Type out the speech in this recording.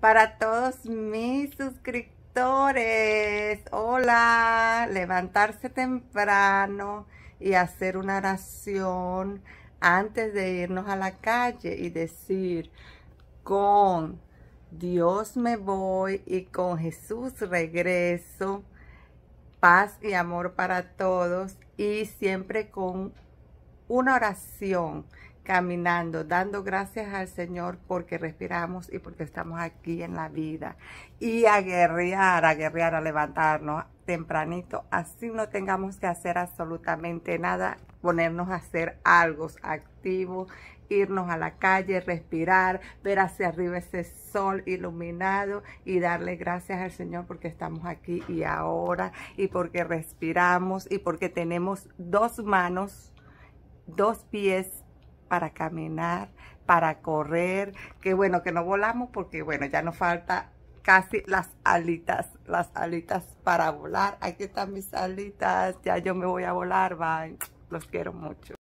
para todos mis suscriptores. Hola, levantarse temprano y hacer una oración antes de irnos a la calle y decir con Dios me voy y con Jesús regreso. Paz y amor para todos y siempre con una oración caminando, dando gracias al Señor porque respiramos y porque estamos aquí en la vida. Y a guerrear, a a levantarnos tempranito, así no tengamos que hacer absolutamente nada, ponernos a hacer algo activo, irnos a la calle, respirar, ver hacia arriba ese sol iluminado y darle gracias al Señor porque estamos aquí y ahora y porque respiramos y porque tenemos dos manos, dos pies para caminar, para correr. Qué bueno que no volamos porque, bueno, ya nos falta casi las alitas, las alitas para volar. Aquí están mis alitas. Ya yo me voy a volar. Bye. Los quiero mucho.